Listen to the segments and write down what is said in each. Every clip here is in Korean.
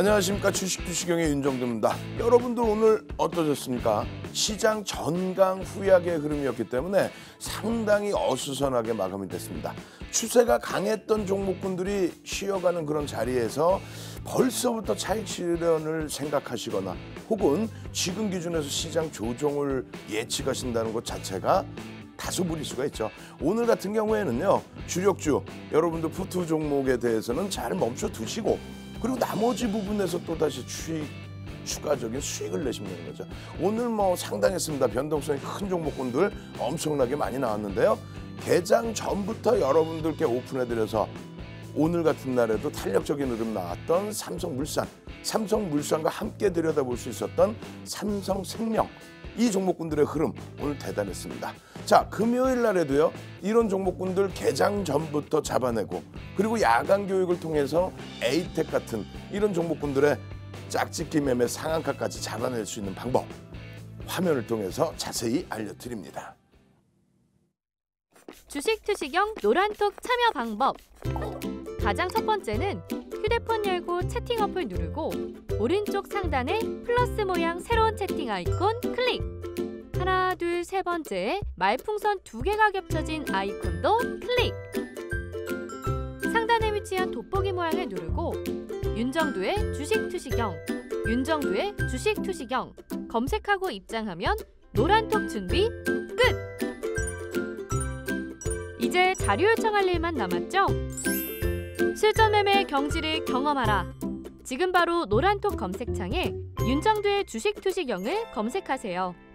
안녕하십니까 주식주식경의 윤정두입니다. 여러분들 오늘 어떠셨습니까? 시장 전강 후약의 흐름이었기 때문에 상당히 어수선하게 마감이 됐습니다. 추세가 강했던 종목군들이 쉬어가는 그런 자리에서 벌써부터 차익 실현을 생각하시거나 혹은 지금 기준에서 시장 조정을 예측하신다는 것 자체가 다소 무리수가 있죠. 오늘 같은 경우에는요. 주력주 여러분들 푸트 종목에 대해서는 잘 멈춰 두시고 그리고 나머지 부분에서 또다시 추익, 추가적인 수익을 내시면 되는 거죠. 오늘 뭐 상당했습니다. 변동성이 큰 종목군들 엄청나게 많이 나왔는데요. 개장 전부터 여러분들께 오픈해드려서 오늘 같은 날에도 탄력적인 흐름 나왔던 삼성물산, 삼성물산과 함께 들여다볼 수 있었던 삼성생명, 이 종목군들의 흐름 오늘 대단했습니다. 자 금요일 날에도요 이런 종목군들 개장 전부터 잡아내고 그리고 야간 교육을 통해서 에이텍 같은 이런 종목군들의 짝짓기 매매 상한가까지 잡아낼 수 있는 방법 화면을 통해서 자세히 알려드립니다. 주식 투시경 노란톡 참여 방법 가장 첫 번째는 휴대폰 열고 채팅 어플 누르고 오른쪽 상단에 플러스 모양 새로운 채팅 아이콘 클릭 하나, 둘, 세 번째 말풍선 두 개가 겹쳐진 아이콘도 클릭! 상단에 위치한 돋보기 모양을 누르고 윤정두의 주식투시경, 윤정두의 주식투시경 검색하고 입장하면 노란톡 준비 끝! 이제 자료 요청할 일만 남았죠? 실전 매매 경지를 경험하라! 지금 바로 노란톡 검색창에 윤정두의 주식투시경을 검색하세요.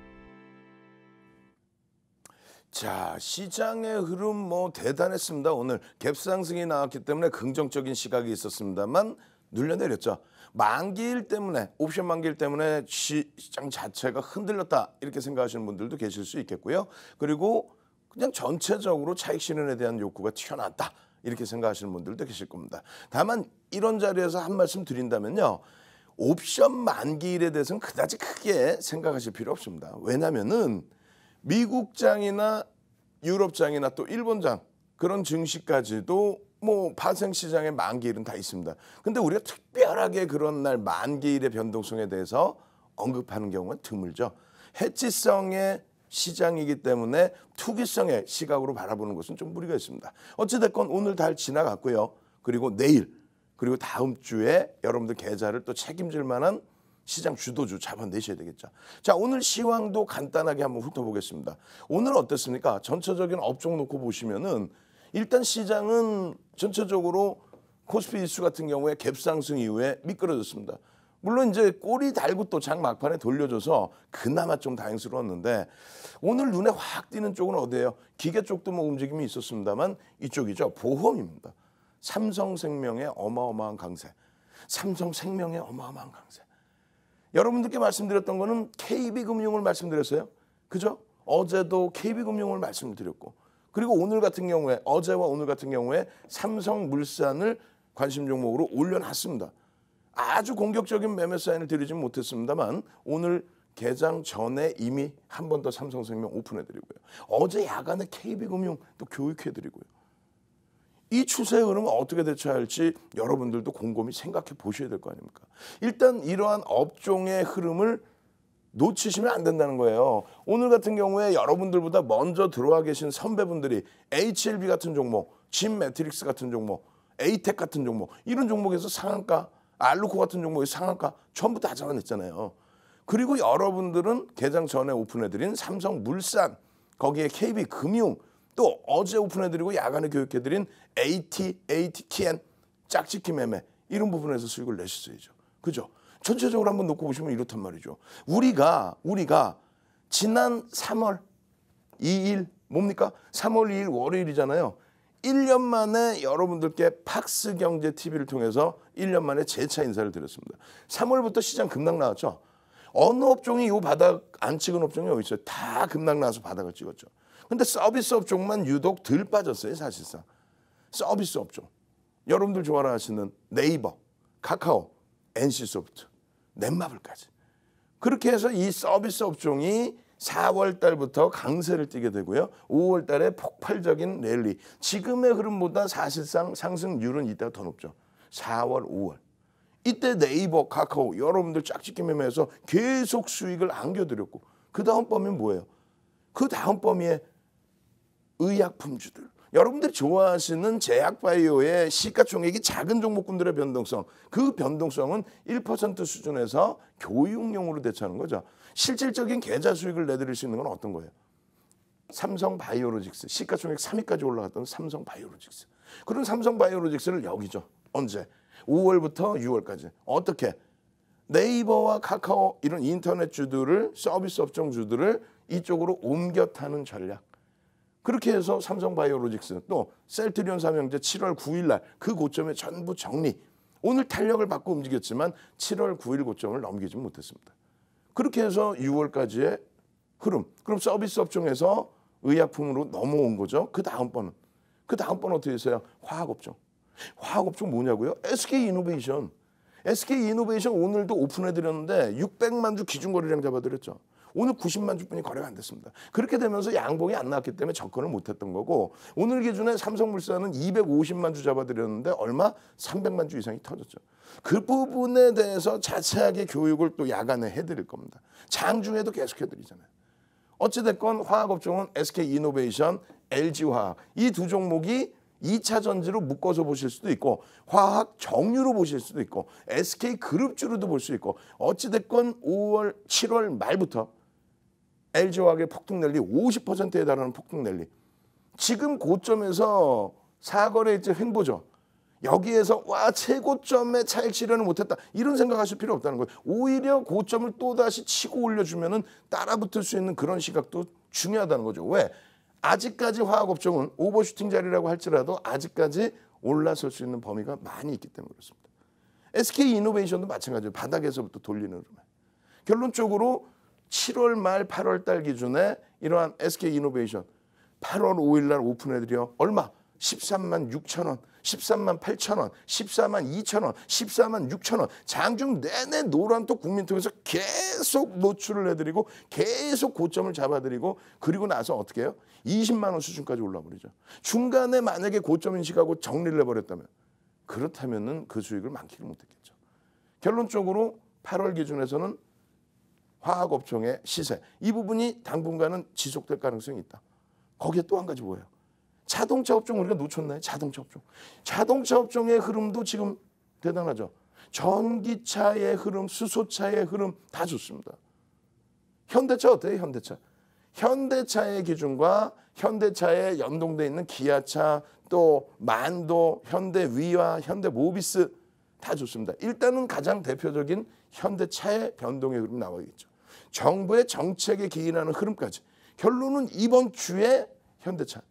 자, 시장의 흐름 뭐 대단했습니다. 오늘 갭상승이 나왔기 때문에 긍정적인 시각이 있었습니다만 눌려내렸죠. 만기일 때문에 옵션 만기일 때문에 시장 자체가 흔들렸다 이렇게 생각하시는 분들도 계실 수 있겠고요. 그리고 그냥 전체적으로 차익 실현에 대한 욕구가 튀어나왔다 이렇게 생각하시는 분들도 계실 겁니다. 다만 이런 자리에서 한 말씀 드린다면요. 옵션 만기일에 대해서는 그다지 크게 생각하실 필요 없습니다. 왜냐면은 미국장이나 유럽장이나 또 일본장 그런 증시까지도 뭐 파생시장의 만기일은 다 있습니다. 근데 우리가 특별하게 그런 날 만기일의 변동성에 대해서 언급하는 경우가 드물죠. 해치성의 시장이기 때문에 투기성의 시각으로 바라보는 것은 좀 무리가 있습니다. 어찌됐건 오늘 달 지나갔고요. 그리고 내일 그리고 다음 주에 여러분들 계좌를 또 책임질 만한 시장 주도주 잡아내셔야 되겠죠. 자 오늘 시황도 간단하게 한번 훑어보겠습니다. 오늘 어떻습니까? 전체적인 업종 놓고 보시면은 일단 시장은 전체적으로 코스피 지수 같은 경우에 갭상승 이후에 미끄러졌습니다. 물론 이제 꼬리 달고 또 장 막판에 돌려줘서 그나마 좀 다행스러웠는데 오늘 눈에 확 띄는 쪽은 어디예요? 기계 쪽도 뭐 움직임이 있었습니다만 이쪽이죠. 보험입니다. 삼성생명의 어마어마한 강세. 삼성생명의 어마어마한 강세. 여러분들께 말씀드렸던 거는 KB금융을 말씀드렸어요. 그죠? 어제도 KB금융을 말씀드렸고 그리고 오늘 같은 경우에 어제와 오늘 같은 경우에 삼성물산을 관심 종목으로 올려놨습니다. 아주 공격적인 매매 사인을 드리진 못했습니다만 오늘 개장 전에 이미 한 번 더 삼성생명 오픈해드리고요. 어제 야간에 KB금융 또 교육해드리고요. 이 추세 흐름은 어떻게 대처해야 할지 여러분들도 곰곰이 생각해 보셔야 될 거 아닙니까? 일단 이러한 업종의 흐름을 놓치시면 안 된다는 거예요. 오늘 같은 경우에 여러분들보다 먼저 들어와 계신 선배분들이 HLB 같은 종목, 진 매트릭스 같은 종목, 에이텍 같은 종목 이런 종목에서 상한가, 알루코 같은 종목의 상한가 전부 다 잡아냈잖아요. 그리고 여러분들은 개장 전에 오픈해드린 삼성 물산, 거기에 KB 금융 또 어제 오픈해드리고 야간에 교육해드린 AT, ATTN 짝짓기 매매 이런 부분에서 수익을 내셨어야죠. 그죠? 전체적으로 한번 놓고 보시면 이렇단 말이죠. 우리가 우리가 지난 3월 2일 뭡니까? 3월 2일 월요일이잖아요. 1년 만에 여러분들께 팍스 경제 TV를 통해서 1년 만에 재차 인사를 드렸습니다. 3월부터 시장 급락 나왔죠. 어느 업종이 이 바닥 안 찍은 업종이 어디 있어요? 다 급락 나와서 바닥을 찍었죠. 근데 서비스 업종만 유독 덜 빠졌어요, 사실상. 서비스 업종. 여러분들 좋아라 하시는 네이버, 카카오, NC소프트, 넷마블까지. 그렇게 해서 이 서비스 업종이 4월 달부터 강세를 띠게 되고요. 5월 달에 폭발적인 랠리. 지금의 흐름보다 사실상 상승률은 이때가 더 높죠. 4월, 5월. 이때 네이버, 카카오 여러분들 짝짓기 매매해서 계속 수익을 안겨드렸고 그 다음 범위는 뭐예요? 그 다음 범위에 의약품주들. 여러분들이 좋아하시는 제약바이오의 시가총액이 작은 종목군들의 변동성, 그 변동성은 1% 수준에서 교육용으로 대처하는 거죠. 실질적인 계좌 수익을 내드릴 수 있는 건 어떤 거예요? 삼성 바이오로직스, 시가총액 3위까지 올라갔던 삼성 바이오로직스. 그런 삼성 바이오로직스를 여기죠. 언제? 5월부터 6월까지. 어떻게? 네이버와 카카오 이런 인터넷 주들을 서비스 업종 주들을 이쪽으로 옮겨 타는 전략. 그렇게 해서 삼성바이오로직스 또 셀트리온 삼형제 7월 9일 날 그 고점에 전부 정리. 오늘 탄력을 받고 움직였지만 7월 9일 고점을 넘기지 못했습니다. 그렇게 해서 6월까지의 흐름. 그럼 서비스 업종에서 의약품으로 넘어온 거죠. 그 다음번은. 그 다음번 어떻게 했어요? 화학업종. 화학업종 뭐냐고요? SK이노베이션. SK이노베이션 오늘도 오픈해드렸는데 600만 주 기준거래량 잡아드렸죠. 오늘 90만 주뿐이 거래가 안 됐습니다. 그렇게 되면서 양봉이 안 나왔기 때문에 접근을 못 했던 거고 오늘 기준에 삼성물산은 250만 주 잡아드렸는데 얼마 300만 주 이상이 터졌죠. 그 부분에 대해서 자세하게 교육을 또 야간에 해드릴 겁니다. 장중에도 계속 해드리잖아요. 어찌됐건 화학업종은 SK이노베이션, LG화학 이 두 종목이 2차 전지로 묶어서 보실 수도 있고 화학 정유로 보실 수도 있고 SK 그룹주로도 볼 수 있고 어찌됐건 5월 7월 말부터 LG화학의 폭등랠리 50%에 달하는 폭등랠리. 지금 고점에서 사거래 이 횡보죠. 여기에서 와 최고점에 차익 실현을 못했다 이런 생각하실 필요 없다는 거예요. 오히려 고점을 또 다시 치고 올려주면은 따라붙을 수 있는 그런 시각도 중요하다는 거죠. 왜 아직까지 화학업종은 오버슈팅 자리라고 할지라도 아직까지 올라설 수 있는 범위가 많이 있기 때문에 그렇습니다. SK 이노베이션도 마찬가지로 바닥에서부터 돌리는 흐름. 결론적으로 7월 말 8월 달 기준에 이러한 SK 이노베이션 8월 5일 날 오픈해 드려. 얼마? 13만 6천 원, 13만 8천 원, 14만 2천 원, 14만 6천 원. 장중 내내 노란톡 국민통에서 계속 노출을 해드리고 계속 고점을 잡아드리고 그리고 나서 어떻게 해요? 20만 원 수준까지 올라버리죠. 중간에 만약에 고점 인식하고 정리를 해버렸다면 그렇다면그 수익을 많기를 못했겠죠. 결론적으로 8월 기준에서는 화학업종의 시세 이 부분이 당분간은 지속될 가능성이 있다. 거기에 또 한 가지 뭐예요? 자동차 업종 우리가 놓쳤나요? 자동차 업종. 자동차 업종의 흐름도 지금 대단하죠. 전기차의 흐름, 수소차의 흐름 다 좋습니다. 현대차 어때요? 현대차. 현대차의 기준과 현대차에 연동돼 있는 기아차 또 만도, 현대위와 현대모비스 다 좋습니다. 일단은 가장 대표적인 현대차의 변동의 흐름 나와 있죠. 정부의 정책에 기인하는 흐름까지 결론은 이번 주에 현대차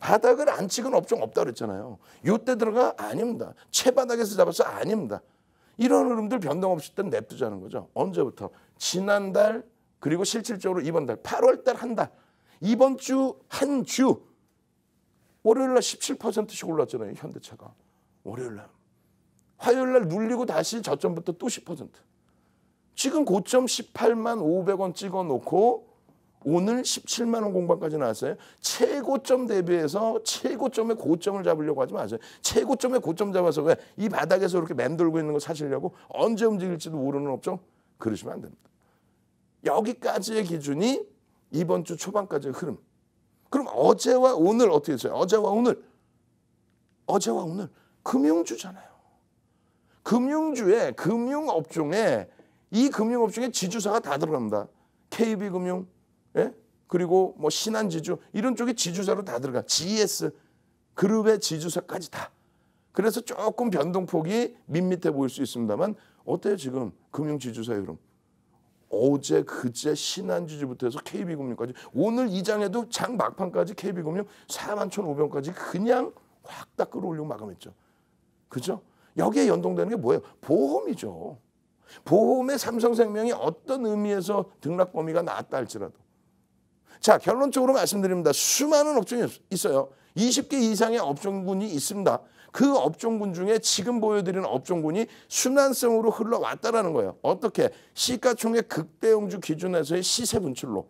바닥을 안 찍은 업종 없다 그랬잖아요. 요 때 들어가 아닙니다. 채바닥에서 잡았어 아닙니다. 이런 흐름들 변동 없이 땐 냅두자는 거죠. 언제부터? 지난달 그리고 실질적으로 이번 달 8월 달 한 달. 이번 주 한 주 월요일 날 17%씩 올랐잖아요. 현대차가. 월요일 날. 화요일 날 눌리고 다시 저점부터 또 10%. 지금 고점 18만 500원 찍어 놓고 오늘 17만 원 공방까지 나왔어요. 최고점 대비해서 최고점의 고점을 잡으려고 하지 마세요. 최고점의 고점 잡아서 왜 이 바닥에서 이렇게 맴돌고 있는 거 사시려고 언제 움직일지도 모르는 업종 그러시면 안 됩니다. 여기까지의 기준이 이번 주 초반까지의 흐름. 그럼 어제와 오늘 어떻게 했어요? 어제와 오늘 어제와 오늘 금융주잖아요. 금융주에 금융업종에 이금융업중에 지주사가 다 들어갑니다. KB금융, 예? 그리고 뭐 신한지주 이런 쪽에 지주사로 다 들어가. GS 그룹의 지주사까지 다. 그래서 조금 변동폭이 밋밋해 보일 수 있습니다만 어때요 지금 금융지주사의 흐 어제 그제 신한지주부터 해서 KB금융까지 오늘 이 장에도 장 막판까지 KB금융 4 1,500원까지 그냥 확딱 끌어올리고 마감했죠. 그죠? 여기에 연동되는 게 뭐예요? 보험이죠. 보험의 삼성생명이 어떤 의미에서 등락 범위가 나왔다 할지라도 자 결론적으로 말씀드립니다. 수많은 업종이 있어요. 20개 이상의 업종군이 있습니다. 그 업종군 중에 지금 보여드리는 업종군이 순환성으로 흘러왔다라는 거예요. 어떻게? 시가총액 극대형주 기준에서의 시세 분출로.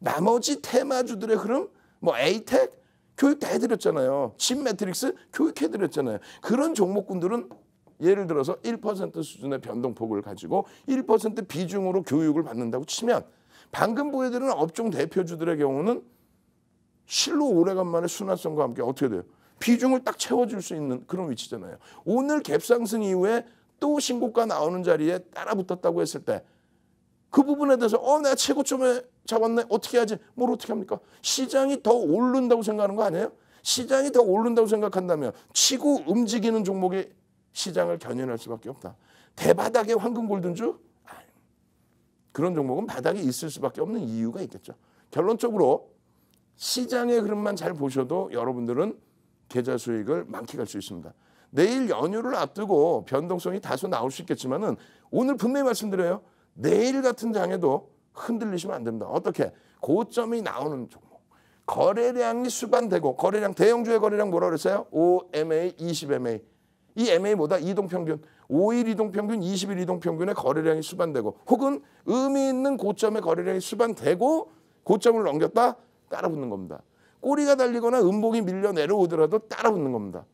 나머지 테마주들의 흐름, 뭐 에이텍, 교육다 해드렸잖아요. 신 매트릭스 교육해드렸잖아요. 그런 종목군들은 예를 들어서 1% 수준의 변동폭을 가지고 1% 비중으로 교육을 받는다고 치면 방금 보여드린 업종 대표주들의 경우는 실로 오래간만에 순환성과 함께 어떻게 돼요? 비중을 딱 채워줄 수 있는 그런 위치잖아요. 오늘 갭상승 이후에 또 신고가 나오는 자리에 따라붙었다고 했을 때 그 부분에 대해서 어 내가 최고점에 잡았네 어떻게 하지 뭘 어떻게 합니까 시장이 더 오른다고 생각하는 거 아니에요 시장이 더 오른다고 생각한다면 치고 움직이는 종목이 시장을 견인할 수밖에 없다. 대바닥의 황금 골든주? 그런 종목은 바닥에 있을 수밖에 없는 이유가 있겠죠. 결론적으로 시장의 흐름만 잘 보셔도 여러분들은 계좌 수익을 만끽할 수 있습니다. 내일 연휴를 앞두고 변동성이 다소 나올 수 있겠지만은 오늘 분명히 말씀드려요. 내일 같은 장에도 흔들리시면 안 됩니다. 어떻게? 고점이 나오는 종목. 거래량이 수반되고 거래량 대형주의 거래량 뭐라 그랬어요? 5MA, 20MA. 이 MA보다 이동평균, 5일 이동평균, 20일 이동평균의 거래량이 수반되고 혹은 의미 있는 고점의 거래량이 수반되고 고점을 넘겼다 따라붙는 겁니다. 꼬리가 달리거나 음봉이 밀려 내려오더라도 따라붙는 겁니다.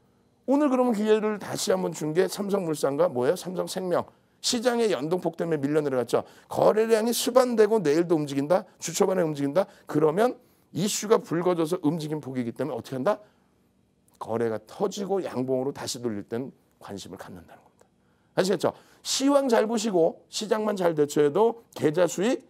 오늘 그러면 기회를 다시 한번 준 게 삼성물산과 뭐예요? 삼성생명. 시장의 연동폭 때문에 밀려 내려갔죠. 거래량이 수반되고 내일도 움직인다. 주초반에 움직인다. 그러면 이슈가 불거져서 움직임 폭이기 때문에 어떻게 한다? 거래가 터지고 양봉으로 다시 돌릴 땐 관심을 갖는다는 겁니다. 아시겠죠? 시황 잘 보시고 시장만 잘 대처해도 계좌 수익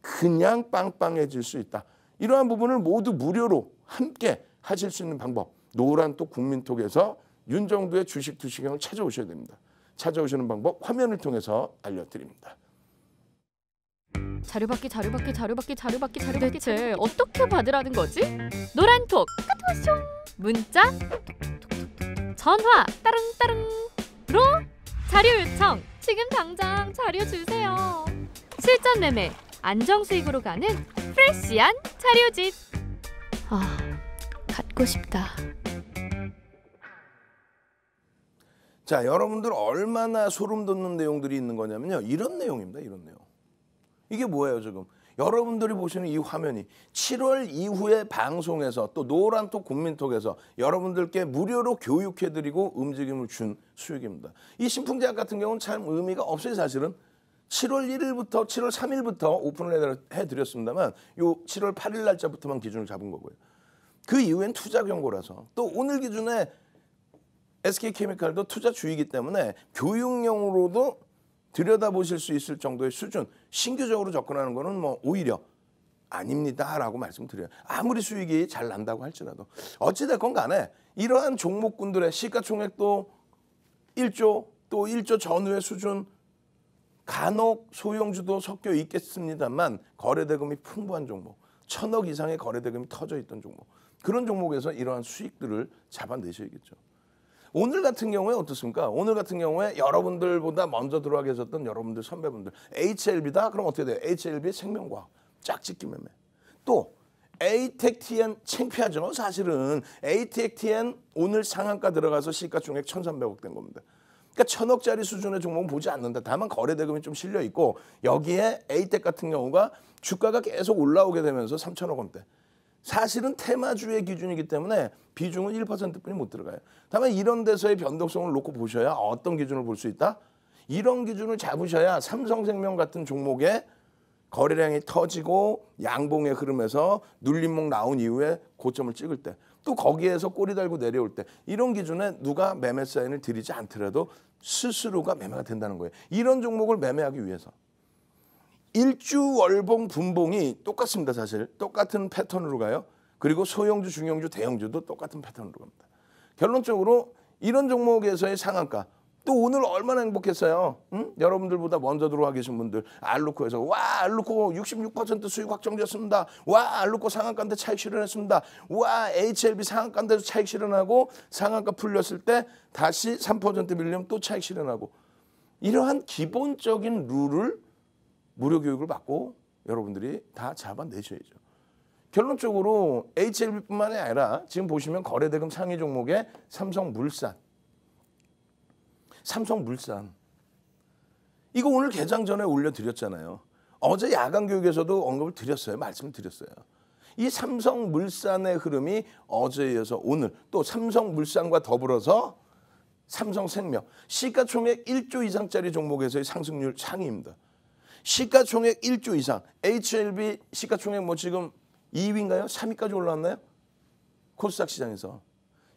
그냥 빵빵해질 수 있다. 이러한 부분을 모두 무료로 함께 하실 수 있는 방법 노란톡 국민톡에서 윤정도의 주식 투시경을 찾아오셔야 됩니다. 찾아오시는 방법 화면을 통해서 알려드립니다. 자료받기 자료받기 자료받기 자료받기 자료받기 대체 어떻게 받으라는 거지? 노란톡 까톡쇼 문자, 전화 따릉따릉로 자료 요청 지금 당장 자료 주세요. 실전 매매 안정 수익으로 가는 프레시한 자료집. 아 갖고 싶다. 자 여러분들 얼마나 소름 돋는 내용들이 있는 거냐면요 이런 내용입니다 이런 내용 이게 뭐예요 지금 여러분들이 보시는 이 화면이 7월 이후에 방송에서 또 노란톡 국민톡에서 여러분들께 무료로 교육해드리고 움직임을 준 수익입니다. 이 신풍제약 같은 경우는 참 의미가 없어요 사실은. 7월 1일부터 7월 3일부터 오픈을 해드렸습니다만 요 7월 8일 날짜부터만 기준을 잡은 거고요. 그 이후엔 투자 경고라서 또 오늘 기준에 SK케미칼도 투자 주의이기 때문에 교육용으로도 들여다보실 수 있을 정도의 수준, 신규적으로 접근하는 거는 뭐 오히려 아닙니다라고 말씀드려요. 아무리 수익이 잘 난다고 할지라도 어찌됐건 간에 이러한 종목군들의 시가총액도 1조 또 1조 전후의 수준 간혹 소형주도 섞여 있겠습니다만 거래대금이 풍부한 종목, 천억 이상의 거래대금이 터져 있던 종목 그런 종목에서 이러한 수익들을 잡아내셔야겠죠. 오늘 같은 경우에 어떻습니까? 오늘 같은 경우에 여러분들보다 먼저 들어와 계셨던 여러분들 선배분들 HLB다 그럼 어떻게 돼요? HLB 생명과 짝짓기 매매 또 a t t n 창피하죠 사실은 a t t n 오늘 상한가 들어가서 시가총액 1,300억 된 겁니다 그러니까 천억짜리 수준의 종목은 보지 않는다. 다만 거래 대금이 좀 실려 있고 여기에 에이텍 같은 경우가 주가가 계속 올라오게 되면서 3천억 원대. 사실은 테마주의 기준이기 때문에 비중은 1%뿐이 못 들어가요. 다만 이런 데서의 변동성을 놓고 보셔야 어떤 기준을 볼 수 있다? 이런 기준을 잡으셔야 삼성생명 같은 종목에 거래량이 터지고 양봉의 흐름에서 눌림목 나온 이후에 고점을 찍을 때 또 거기에서 꼬리 달고 내려올 때 이런 기준에 누가 매매 사인을 드리지 않더라도 스스로가 매매가 된다는 거예요. 이런 종목을 매매하기 위해서. 일주월봉 분봉이 똑같습니다 사실 똑같은 패턴으로 가요 그리고 소형주 중형주 대형주도 똑같은 패턴으로 갑니다 결론적으로 이런 종목에서의 상한가 또 오늘 얼마나 행복했어요 응? 여러분들보다 먼저 들어와 계신 분들 알루코에서 와 알루코 66% 수익 확정됐습니다 와 알루코 상한가인데 차익 실현했습니다 와 HLB 상한가인데도 차익 실현하고 상한가 풀렸을 때 다시 3% 밀리면 또 차익 실현하고 이러한 기본적인 룰을 무료 교육을 받고 여러분들이 다 잡아내셔야죠. 결론적으로 HLB뿐만이 아니라 지금 보시면 거래대금 상위 종목에 삼성물산, 삼성물산 이거 오늘 개장 전에 올려드렸잖아요. 어제 야간 교육에서도 언급을 드렸어요. 말씀드렸어요. 이 삼성물산의 흐름이 어제에 이어서 오늘 또 삼성물산과 더불어서 삼성생명 시가총액 1조 이상짜리 종목에서의 상승률 상위입니다. 시가총액 1조 이상 HLB 시가총액 뭐 지금 2위인가요? 3위까지 올라왔나요? 코스닥 시장에서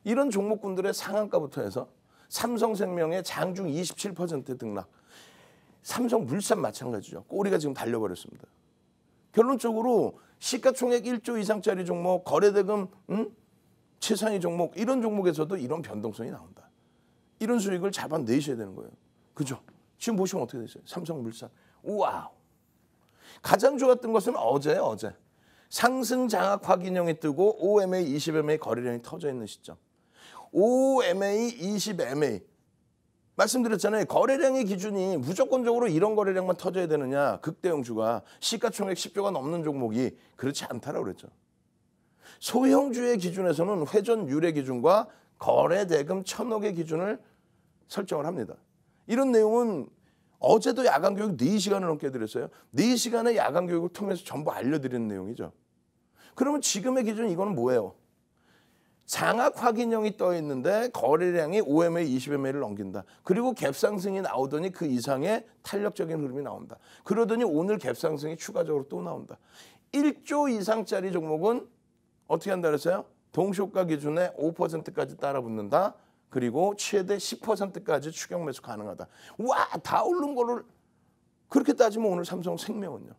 이런 종목군들의 상한가부터 해서 삼성생명의 장중 27% 등락 삼성물산 마찬가지죠. 꼬리가 지금 달려버렸습니다. 결론적으로 시가총액 1조 이상짜리 종목 거래대금 음? 최상위 종목 이런 종목에서도 이런 변동성이 나온다. 이런 수익을 잡아내셔야 되는 거예요. 그죠? 지금 보시면 어떻게 되세요? 삼성물산 우와. 가장 좋았던 것은 어제 어제. 상승 장악 확인형이 뜨고 OMA 20MA e 거래량이 터져 있는 시점. OMA 20MA e 말씀드렸잖아요. 거래량의 기준이 무조건적으로 이런 거래량만 터져야 되느냐. 극대형 주가 시가총액 10조가 넘는 종목이 그렇지 않다라고 그랬죠. 소형주의 기준에서는 회전 유래 기준과 거래 대금 천억의 기준을 설정을 합니다. 이런 내용은 어제도 야간 교육 4시간을 넘게 드렸어요. 4시간의 야간 교육을 통해서 전부 알려드리는 내용이죠. 그러면 지금의 기준 이거는 뭐예요? 장학 확인형이 떠 있는데 거래량이 5MA, 20MA를 넘긴다. 그리고 갭 상승이 나오더니 그 이상의 탄력적인 흐름이 나온다. 그러더니 오늘 갭 상승이 추가적으로 또 나온다. 1조 이상짜리 종목은 어떻게 한다 그랬어요? 동시효과 기준에 5%까지 따라 붙는다. 그리고 최대 10%까지 추경 매수 가능하다. 와, 다 오른 거를 그렇게 따지면 오늘 삼성생명은요.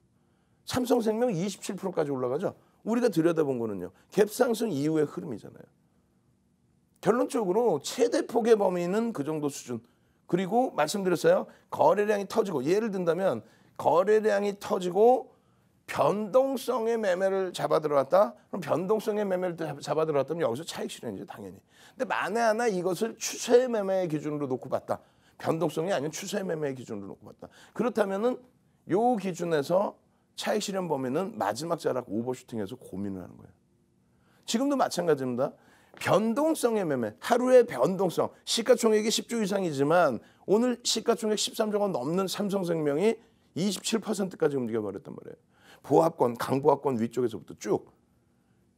삼성생명 27%까지 올라가죠. 우리가 들여다본 거는요. 갭상승 이후의 흐름이잖아요. 결론적으로 최대 폭의 범위는 그 정도 수준. 그리고 말씀드렸어요. 거래량이 터지고 예를 든다면 거래량이 터지고 변동성의 매매를 잡아 들어왔다? 그럼 변동성의 매매를 잡아 들어왔다면 여기서 차익 실현이죠, 당연히. 근데 만에 하나 이것을 추세 매매의 기준으로 놓고 봤다. 변동성이 아닌 추세 매매의 기준으로 놓고 봤다. 그렇다면은 요 기준에서 차익 실현 범위는 마지막 자락 오버슈팅에서 고민을 하는 거예요. 지금도 마찬가지입니다. 변동성의 매매, 하루의 변동성, 시가총액이 10조 이상이지만 오늘 시가총액 13조가 넘는 삼성생명이 27%까지 움직여버렸단 말이에요. 보합권, 강보합권 위쪽에서부터 쭉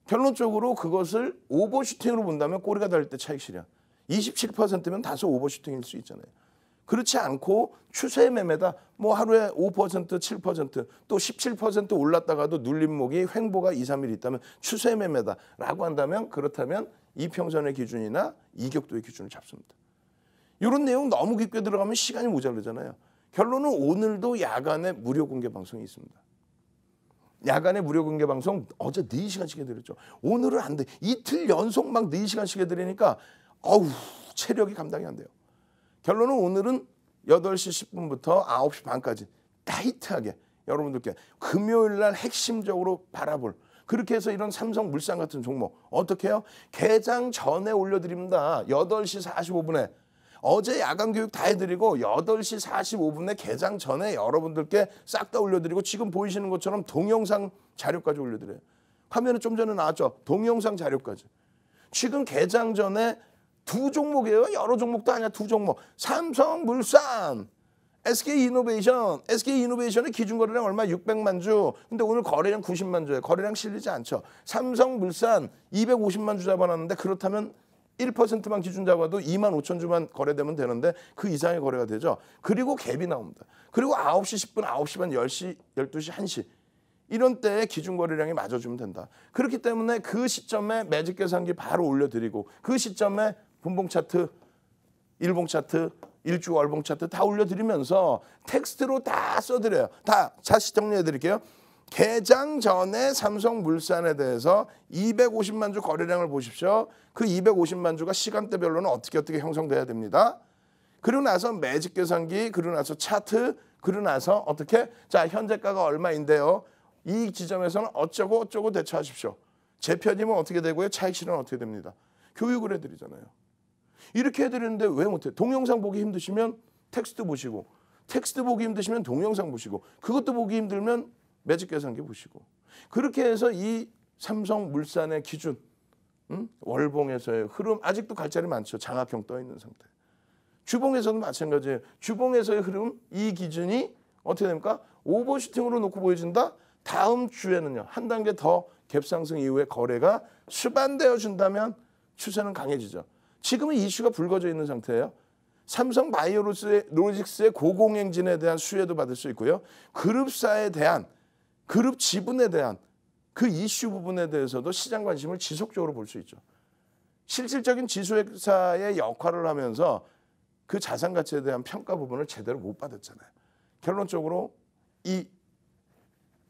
결론적으로 그것을 오버슈팅으로 본다면 꼬리가 닿을 때 차익 실현 27%면 다소 오버슈팅일 수 있잖아요. 그렇지 않고 추세 매매다 뭐 하루에 5% 7%또 17% 올랐다가도 눌림목이 횡보가 2, 3일 있다면 추세 매매다라고 한다면 그렇다면 이평선의 기준이나 이격도의 기준을 잡습니다. 이런 내용 너무 깊게 들어가면 시간이 모자르잖아요. 결론은 오늘도 야간에 무료 공개 방송이 있습니다. 야간에 무료 공개 방송 어제 4시간씩 해드렸죠. 오늘은 안 돼. 이틀 연속 막 4시간씩 해드리니까 어우 체력이 감당이 안 돼요. 결론은 오늘은 8시 10분부터 9시 반까지 타이트하게 여러분들께 금요일 날 핵심적으로 바라볼 그렇게 해서 이런 삼성 물산 같은 종목 어떻게 해요? 개장 전에 올려드립니다. 8시 45분에 어제 야간 교육 다 해드리고 8시 45분에 개장 전에 여러분들께 싹 다 올려드리고 지금 보이시는 것처럼 동영상 자료까지 올려드려요. 화면에 좀 전에 나왔죠. 동영상 자료까지. 지금 개장 전에 두 종목이에요. 여러 종목도 아니야. 두 종목. 삼성물산. SK 이노베이션, SK 이노베이션의 기준 거래량 얼마? 600만 주. 근데 오늘 거래량 90만 주예요. 거래량 실리지 않죠. 삼성물산 250만 주 잡아놨는데 그렇다면 1%만 기준 잡아도 2만 5천 주만 거래되면 되는데 그 이상의 거래가 되죠. 그리고 갭이 나옵니다. 그리고 9시 10분, 9시 반, 10시, 12시, 1시 이런 때에 기준 거래량이 맞아주면 된다. 그렇기 때문에 그 시점에 매직 계산기 바로 올려드리고 그 시점에 분봉 차트, 일봉 차트, 일주 월봉 차트 다 올려드리면서 텍스트로 다 써드려요. 다 다시 정리해드릴게요. 개장 전에 삼성물산에 대해서 250만 주 거래량을 보십시오. 그 250만 주가 시간대별로는 어떻게 어떻게 형성돼야 됩니다. 그리고 나서 매직 계산기, 그리고 나서 차트, 그리고 나서 어떻게 자 현재가가 얼마인데요. 이 지점에서는 어쩌고 어쩌고 대처하십시오. 재편이면 어떻게 되고요. 차익 실은 어떻게 됩니다. 교육을 해드리잖아요. 이렇게 해드리는데 왜 못해? 요 동영상 보기 힘드시면 텍스트 보시고 텍스트 보기 힘드시면 동영상 보시고 그것도 보기 힘들면 매직 계산기 보시고 그렇게 해서 이 삼성물산의 기준 음? 월봉에서의 흐름 아직도 갈 자리 많죠. 장악형 떠 있는 상태. 주봉에서도 마찬가지예요. 주봉에서의 흐름 이 기준이 어떻게 됩니까? 오버슈팅으로 놓고 보여진다 다음 주에는요. 한 단계 더 갭상승 이후에 거래가 수반되어 준다면 추세는 강해지죠. 지금은 이슈가 불거져 있는 상태예요. 삼성 바이오로직스의 고공행진에 대한 수혜도 받을 수 있고요. 그룹사에 대한 그룹 지분에 대한 그 이슈 부분에 대해서도 시장 관심을 지속적으로 볼 수 있죠. 실질적인 지수회사의 역할을 하면서 그 자산 가치에 대한 평가 부분을 제대로 못 받았잖아요. 결론적으로 이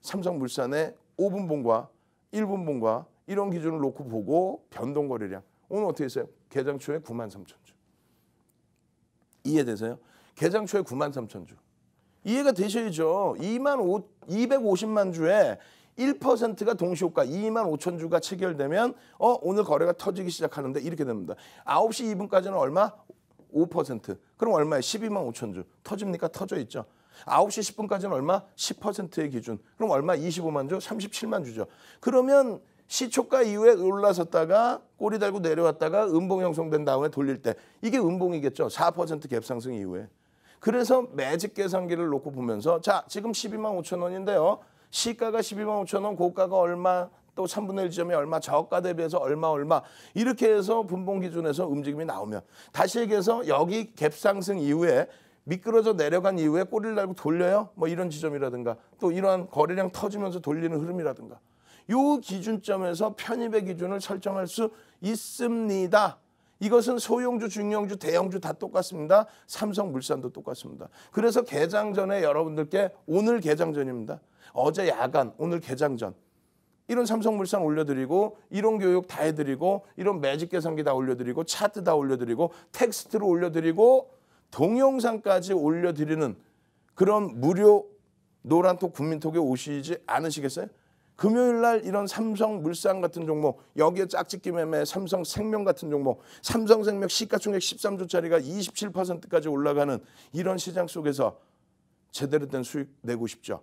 삼성물산의 5분봉과 1분봉과 이런 기준을 놓고 보고 변동거래량 오늘 어떻게 했어요? 개장 초에 9만 3천 주 이해되세요? 개장 초에 9만 3천 주 이해가 되셔야죠. 2만 5, 250만 주에 1%가 동시효과 2만 5천 주가 체결되면 어 오늘 거래가 터지기 시작하는데 이렇게 됩니다. 9시 2분까지는 얼마? 5%. 그럼 얼마에 12만 5천 주. 터집니까? 터져 있죠. 9시 10분까지는 얼마? 10%의 기준. 그럼 얼마? 25만 주, 37만 주죠. 그러면 시초가 이후에 올라섰다가 꼬리 달고 내려왔다가 음봉 형성된 다음에 돌릴 때 이게 음봉이겠죠. 4%갭 상승 이후에. 그래서 매직 계산기를 놓고 보면서 자 지금 12만 5천 원인데요. 시가가 12만 5천 원, 고가가 얼마, 또 3분의 1 지점이 얼마, 저가 대비해서 얼마 얼마 이렇게 해서 분봉 기준에서 움직임이 나오면 다시 얘기해서 여기 갭 상승 이후에 미끄러져 내려간 이후에 꼬리를 달고 돌려요. 뭐 이런 지점이라든가 또 이러한 거래량 터지면서 돌리는 흐름이라든가 요 기준점에서 편입의 기준을 설정할 수 있습니다. 이것은 소형주, 중형주, 대형주 다 똑같습니다. 삼성물산도 똑같습니다. 그래서 개장 전에 여러분들께 오늘 개장 전입니다. 어제 야간, 오늘 개장 전. 이런 삼성물산 올려드리고 이런 교육 다 해드리고 이런 매직 계산기 다 올려드리고 차트 다 올려드리고 텍스트로 올려드리고 동영상까지 올려드리는 그런 무료 노란톡 국민톡에 오시지 않으시겠어요? 금요일 날 이런 삼성 물산 같은 종목, 여기에 짝짓기 매매 삼성 생명 같은 종목, 삼성 생명 시가총액 13조짜리가 27%까지 올라가는 이런 시장 속에서 제대로 된 수익 내고 싶죠.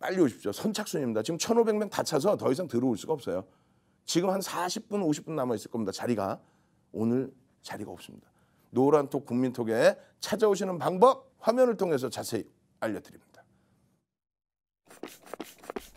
빨리 오십시오. 선착순입니다. 지금 1,500명 다 차서 더 이상 들어올 수가 없어요. 지금 한 40분, 50분 남아 있을 겁니다. 자리가 오늘 자리가 없습니다. 노란톡 국민톡에 찾아오시는 방법 화면을 통해서 자세히 알려드립니다.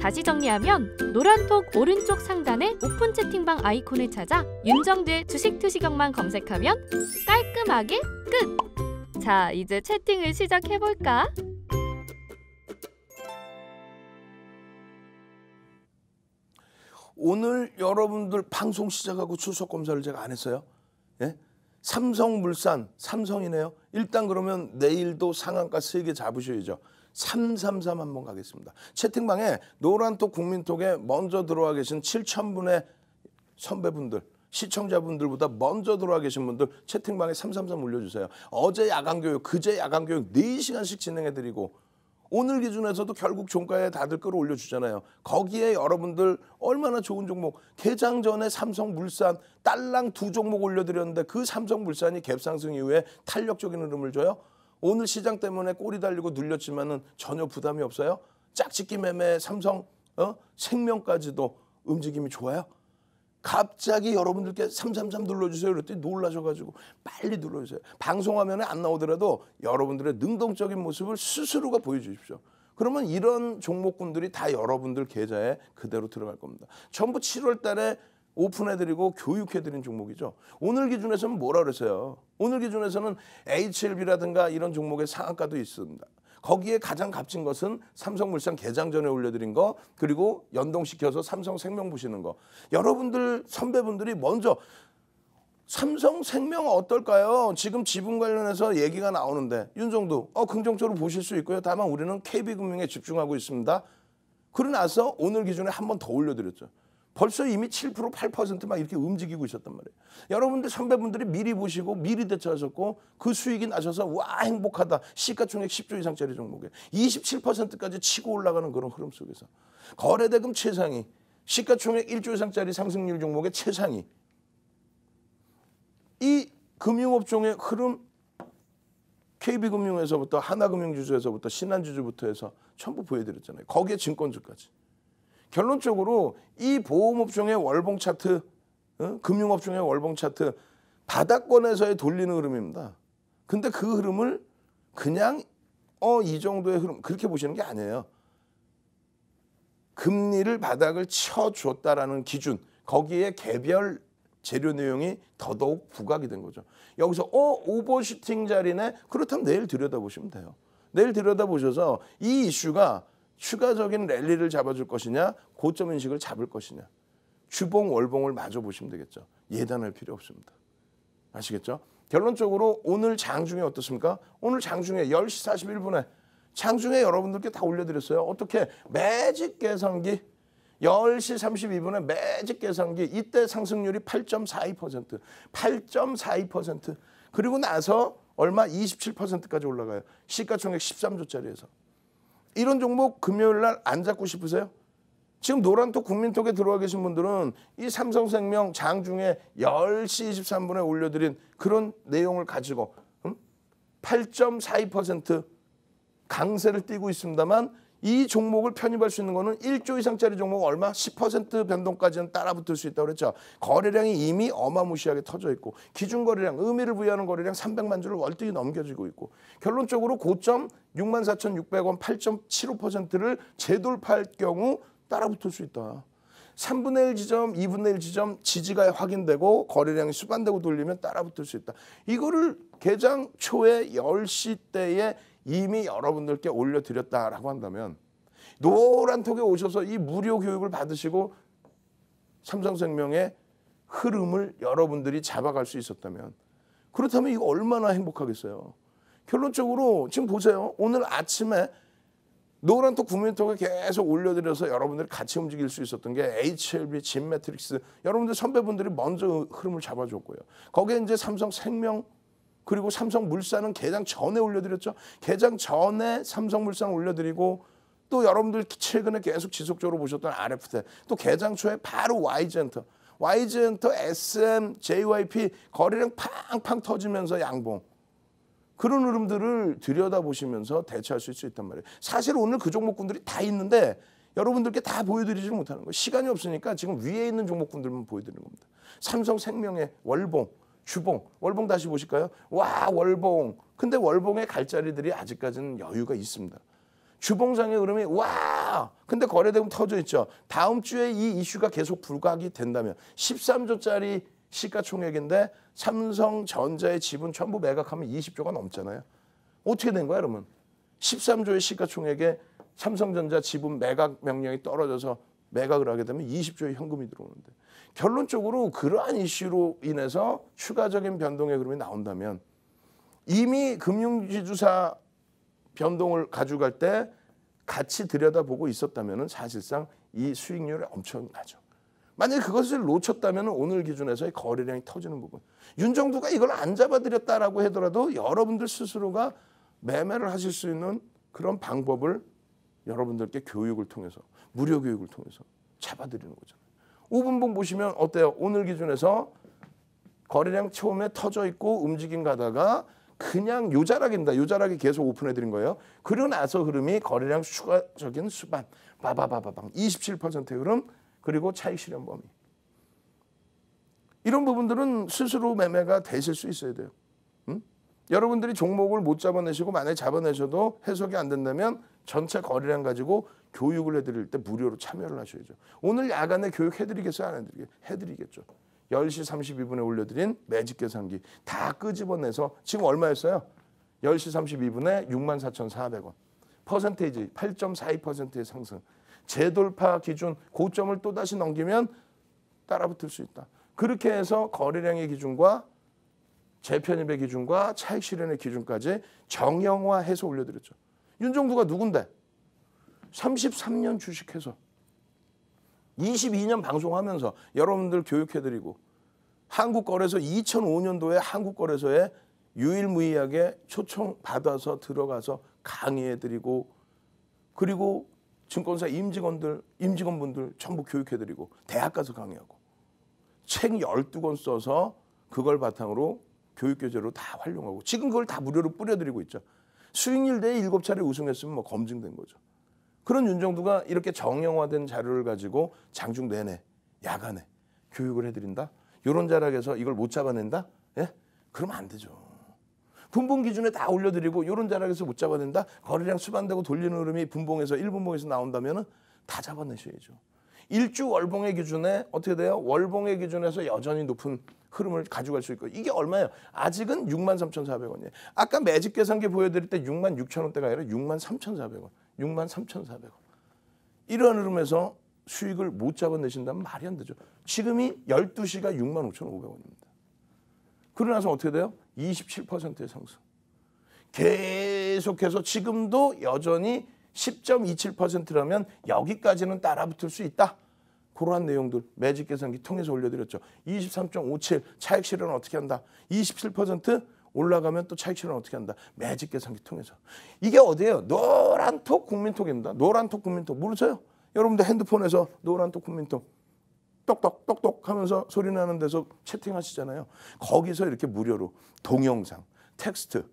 다시 정리하면 노란톡 오른쪽 상단에 오픈 채팅방 아이콘을 찾아 윤정두의 주식 투시경만 검색하면 깔끔하게 끝! 자, 이제 채팅을 시작해볼까? 오늘 여러분들 방송 시작하고 추석 검사를 제가 안 했어요. 예? 삼성물산, 삼성이네요. 일단 그러면 내일도 상한가 세개 잡으셔야죠. 333 한번 가겠습니다. 채팅방에 노란톡 국민톡에 먼저 들어와 계신 7천분의 선배분들 시청자분들보다 먼저 들어와 계신 분들 채팅방에 333 올려주세요. 어제 야간교육, 그제 야간교육 4시간씩 진행해드리고 오늘 기준에서도 결국 종가에 다들 끌어올려주잖아요. 거기에 여러분들 얼마나 좋은 종목 개장 전에 삼성물산 딸랑 두 종목 올려드렸는데 그 삼성물산이 갭상승 이후에 탄력적인 흐름을 줘요. 오늘 시장 때문에 꼬리 달리고 눌렸지만은 전혀 부담이 없어요. 짝짓기 매매 삼성 어? 생명까지도 움직임이 좋아요. 갑자기 여러분들께 333 눌러주세요. 이랬더니 놀라셔가지고 빨리 눌러주세요. 방송화면에 안 나오더라도 여러분들의 능동적인 모습을 스스로가 보여주십시오. 그러면 이런 종목군들이 다 여러분들 계좌에 그대로 들어갈 겁니다. 전부 7월 달에 오픈해드리고 교육해드린 종목이죠. 오늘 기준에서는 뭐라 그랬어요? 오늘 기준에서는 HLB라든가 이런 종목의 상한가도 있습니다. 거기에 가장 값진 것은 삼성물산 개장 전에 올려드린 거 그리고 연동시켜서 삼성생명 보시는 거. 여러분들 선배분들이 먼저 삼성생명 어떨까요? 지금 지분 관련해서 얘기가 나오는데 윤정도 어 긍정적으로 보실 수 있고요. 다만 우리는 KB금융에 집중하고 있습니다. 그러고 나서 오늘 기준에 한 번 더 올려드렸죠. 벌써 이미 7% 8%막 이렇게 움직이고 있었단 말이에요. 여러분들 선배분들이 미리 보시고 미리 대처하셨고 그 수익이 나셔서 와 행복하다. 시가총액 10조 이상짜리 종목에 27%까지 치고 올라가는 그런 흐름 속에서 거래대금 최상위 시가총액 1조 이상짜리 상승률 종목의 최상위 이 금융업종의 흐름 KB금융에서부터 하나금융주주에서부터 신한주주부터 해서 전부 보여드렸잖아요. 거기에 증권주까지. 결론적으로 이 보험업종의 월봉 차트, 어? 금융업종의 월봉 차트 바닥권에서의 돌리는 흐름입니다. 근데 그 흐름을 그냥 어 이 정도의 흐름 그렇게 보시는 게 아니에요. 금리를 바닥을 쳐줬다라는 기준 거기에 개별 재료 내용이 더더욱 부각이 된 거죠. 여기서 어 오버슈팅 자리네 그렇다면 내일 들여다보시면 돼요. 내일 들여다보셔서 이 이슈가 추가적인 랠리를 잡아줄 것이냐 고점 인식을 잡을 것이냐 주봉 월봉을 마저 보시면 되겠죠. 예단할 필요 없습니다. 아시겠죠? 결론적으로 오늘 장중에 어떻습니까? 오늘 장중에 10시 41분에 장중에 여러분들께 다 올려드렸어요. 어떻게 매직 계산기 10시 32분에 매직 계산기 이때 상승률이 8.42% 8.42% 그리고 나서 얼마 27%까지 올라가요. 시가총액 13조짜리에서. 이런 종목 금요일 날 안 잡고 싶으세요? 지금 노란톡 국민톡에 들어와 계신 분들은 이 삼성생명 장중에 10시 23분에 올려드린 그런 내용을 가지고 8.42% 음? 강세를 띠고 있습니다만 이 종목을 편입할 수 있는 거는 1조 이상짜리 종목 얼마 10% 변동까지는 따라붙을 수 있다고 그랬죠. 거래량이 이미 어마무시하게 터져 있고 기준 거래량 의미를 부여하는 거래량 300만 주를 월등히 넘겨지고 있고 결론적으로 고점 64,600원 8.75%를 재돌파할 경우 따라붙을 수 있다. 3분의 1 지점, 2분의 1 지점 지지가 확인되고 거래량이 수반되고 돌리면 따라붙을 수 있다. 이거를 개장 초에 10시 때에 이미 여러분들께 올려드렸다라고 한다면 노란톡에 오셔서 이 무료 교육을 받으시고 삼성생명의 흐름을 여러분들이 잡아갈 수 있었다면 그렇다면 이거 얼마나 행복하겠어요. 결론적으로 지금 보세요. 오늘 아침에 노란톡 구매톡에 계속 올려드려서 여러분들이 같이 움직일 수 있었던 게 HLB, 진매트릭스 여러분들 선배분들이 먼저 흐름을 잡아줬고요. 거기에 이제 삼성 생명 그리고 삼성물산은 개장 전에 올려드렸죠. 개장 전에 삼성물산 올려드리고 또 여러분들 최근에 계속 지속적으로 보셨던 RFT 또 개장 초에 바로 Y젠터 Y젠터 SM, JYP 거래량 팡팡 터지면서 양봉 그런 흐름들을 들여다보시면서 대처하수 있단 말이에요. 사실 오늘 그 종목군들이 다 있는데 여러분들께 다 보여드리지 못하는 거예요. 시간이 없으니까 지금 위에 있는 종목군들만 보여드리는 겁니다. 삼성생명의 월봉 주봉, 월봉 다시 보실까요? 와, 월봉. 근데 월봉의 갈자리들이 아직까지는 여유가 있습니다. 주봉상의 흐름이 와! 근데 거래대금 터져 있죠. 다음 주에 이 이슈가 계속 불가하게 된다면 13조짜리 시가총액인데 삼성전자의 지분 전부 매각하면 20조가 넘잖아요. 어떻게 된 거야, 그러면? 13조의 시가총액에 삼성전자 지분 매각 명령이 떨어져서 매각을 하게 되면 20조의 현금이 들어오는데 결론적으로 그러한 이슈로 인해서 추가적인 변동의 흐름이 나온다면 이미 금융지주사 변동을 가져갈 때 같이 들여다보고 있었다면 사실상 이 수익률이 엄청 나죠. 만약에 그것을 놓쳤다면 오늘 기준에서의 거래량이 터지는 부분. 윤정부가 이걸 안 잡아들였다라고 하더라도 여러분들 스스로가 매매를 하실 수 있는 그런 방법을 여러분들께 교육을 통해서 무료 교육을 통해서 잡아들이는 거잖아요. 5분봉 보시면 어때요? 오늘 기준에서 거래량 처음에 터져 있고 움직임 가다가 그냥 요자락입니다. 요자락이 계속 오픈해드린 거예요. 그리고 나서 흐름이 거래량 추가적인 수반 바바바바방 27%의 흐름 그리고 차익 실현 범위 이런 부분들은 스스로 매매가 되실 수 있어야 돼요. 여러분들이 종목을 못 잡아내시고 만약에 잡아내셔도 해석이 안 된다면 전체 거래량 가지고 교육을 해드릴 때 무료로 참여를 하셔야죠. 오늘 야간에 교육해드리겠어요? 안 해드리겠, 해드리겠죠. 10시 32분에 올려드린 매직 계산기 다 끄집어내서 지금 얼마였어요? 10시 32분에 64,400원. 퍼센테이지 8.42%의 상승. 재돌파 기준 고점을 또다시 넘기면 따라붙을 수 있다. 그렇게 해서 거래량의 기준과 재편입의 기준과 차익 실현의 기준까지 정형화해서 올려드렸죠. 윤종두가 누군데? 33년 주식해서 22년 방송하면서 여러분들 교육해드리고 한국거래소 2005년도에 한국거래소에 유일무이하게 초청받아서 들어가서 강의해드리고 그리고 증권사 임직원들, 임직원분들 전부 교육해드리고 대학 가서 강의하고 책 12권 써서 그걸 바탕으로 교육교재로 다 활용하고 지금 그걸 다 무료로 뿌려드리고 있죠. 수익률 대회 일곱 차례 우승했으면 뭐 검증된 거죠. 그런 윤정두가 이렇게 정형화된 자료를 가지고 장중 내내 야간에 교육을 해드린다. 요런 자락에서 이걸 못 잡아낸다. 예? 그러면 안 되죠. 분봉 기준에 다 올려드리고 요런 자락에서 못 잡아낸다. 거래량 수반되고 돌리는 흐름이 분봉에서 일분봉에서 나온다면은 다 잡아내셔야죠. 일주 월봉의 기준에 어떻게 돼요? 월봉의 기준에서 여전히 높은 흐름을 가져갈 수 있고 이게 얼마예요? 아직은 63,400원이에요. 아까 매직 계산기 보여드릴 때6 6 0원대가 아니라 63,400원, 63,400원. 이런 흐름에서 수익을 못 잡아내신다면 말이 안 되죠. 지금이 12시가 65,500원입니다. 그러나서 어떻게 돼요? 27%의 상승. 계속해서 지금도 여전히 10.27%라면 여기까지는 따라붙을 수 있다. 그러한 내용들 매직 계산기 통해서 올려드렸죠. 23.57 차익 실현 어떻게 한다. 27% 올라가면 또 차익 실현 어떻게 한다. 매직 계산기 통해서. 이게 어디예요? 노란톡 국민톡입니다. 노란톡 국민톡 모르세요? 여러분들 핸드폰에서 노란톡 국민톡 똑똑 똑똑 하면서 소리 나는 데서 채팅하시잖아요. 거기서 이렇게 무료로 동영상, 텍스트,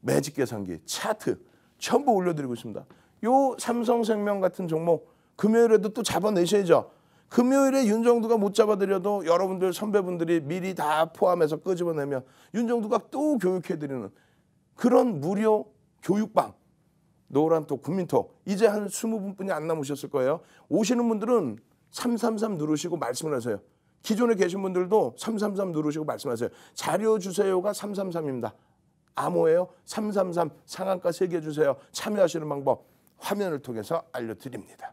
매직 계산기, 차트 전부 올려드리고 있습니다. 요 삼성생명 같은 종목 금요일에도 또 잡아내셔야죠. 금요일에 윤정두가 못 잡아드려도 여러분들 선배분들이 미리 다 포함해서 끄집어내면 윤정두가 또 교육해드리는 그런 무료 교육방 노란 톡 국민톡 이제 한 20분뿐이 안 남으셨을 거예요. 오시는 분들은 333 누르시고 말씀을 하세요. 기존에 계신 분들도 333 누르시고 말씀하세요. 자료 주세요가 333입니다. 암호예요. 333 상한가 새겨주세요. 참여하시는 방법 화면을 통해서 알려드립니다.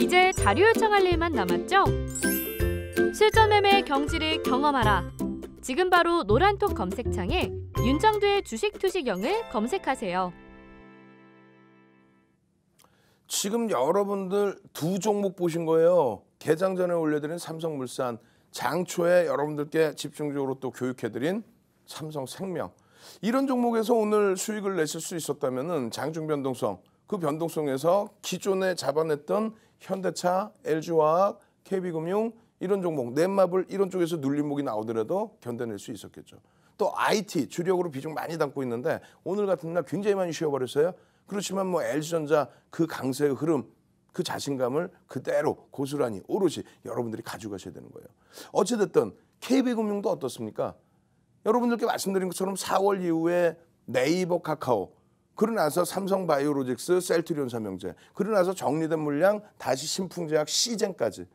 이제 자료 요청할 일만 남았죠? 실전 매매 경지를 경험하라. 지금 바로 노란톡 검색창에 윤정두의 주식 투시경을 검색하세요. 지금 여러분들 두 종목 보신 거예요. 개장 전에 올려드린 삼성물산, 장초에 여러분들께 집중적으로 또 교육해드린 삼성생명. 이런 종목에서 오늘 수익을 내실 수 있었다면 장중 변동성, 그 변동성에서 기존에 잡아냈던 현대차, LG화학, KB금융 이런 종목, 넷마블 이런 쪽에서 눌림목이 나오더라도 견뎌낼 수 있었겠죠. 또 IT 주력으로 비중 많이 담고 있는데 오늘 같은 날 굉장히 많이 쉬어버렸어요. 그렇지만 뭐 LG전자 그 강세의 흐름 그 자신감을 그대로 고스란히 오롯이 여러분들이 가져가셔야 되는 거예요. 어찌됐든 KB금융도 어떻습니까? 여러분들께 말씀드린 것처럼 4월 이후에 네이버 카카오 그러나서 삼성바이오로직스 셀트리온 삼형제 그러나서 정리된 물량 다시 신풍제약 시젠까지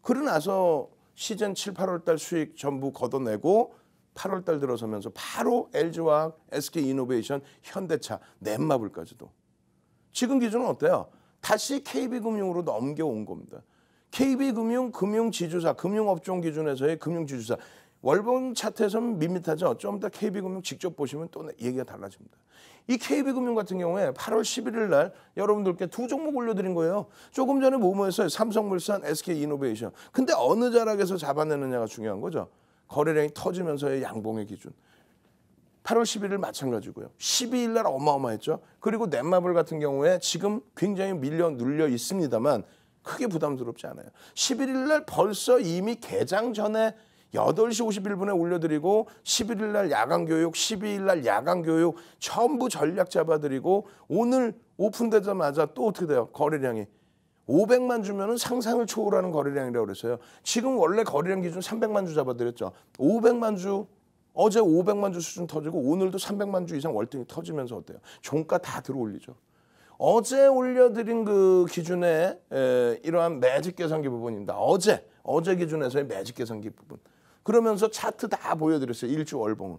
그러나서 시즌 7, 8월 달 수익 전부 걷어내고 8월 달 들어서면서 바로 LG화학, SK 이노베이션, 현대차, 넷마블까지도. 지금 기준은 어때요? 다시 KB금융으로 넘겨온 겁니다. KB금융 금융지주사, 금융업종 기준에서의 금융지주사. 월봉 차트에서는 밋밋하죠. 좀 이따 KB금융 직접 보시면 또 얘기가 달라집니다. 이 KB금융 같은 경우에 8월 11일 날 여러분들께 두 종목 올려드린 거예요. 조금 전에 모모에서 삼성물산, SK이노베이션. 근데 어느 자락에서 잡아내느냐가 중요한 거죠. 거래량이 터지면서의 양봉의 기준. 8월 11일 마찬가지고요. 12일 날 어마어마했죠. 그리고 넷마블 같은 경우에 지금 굉장히 밀려 눌려 있습니다만 크게 부담스럽지 않아요. 11일 날 벌써 이미 개장 전에 여덟 시 오십일 분에 올려드리고 십일 일날 야간 교육, 십이 일날 야간 교육 전부 전략 잡아드리고 오늘 오픈되자마자 또 어떻게 돼요? 거래량이. 오백만 주면은 상상을 초월하는 거래량이라고 그랬어요. 지금 원래 거래량 기준 삼백만주 잡아드렸죠. 오백만주 어제 오백만주 수준 터지고 오늘도 삼백만주 이상 월등히 터지면서 어때요? 종가 다 들어올리죠. 어제 올려드린 그 기준에 에, 이러한 매직 계산기 부분입니다. 어제 어제 기준에서의 매직 계산기 부분. 그러면서 차트 다 보여드렸어요. 일주 월봉을.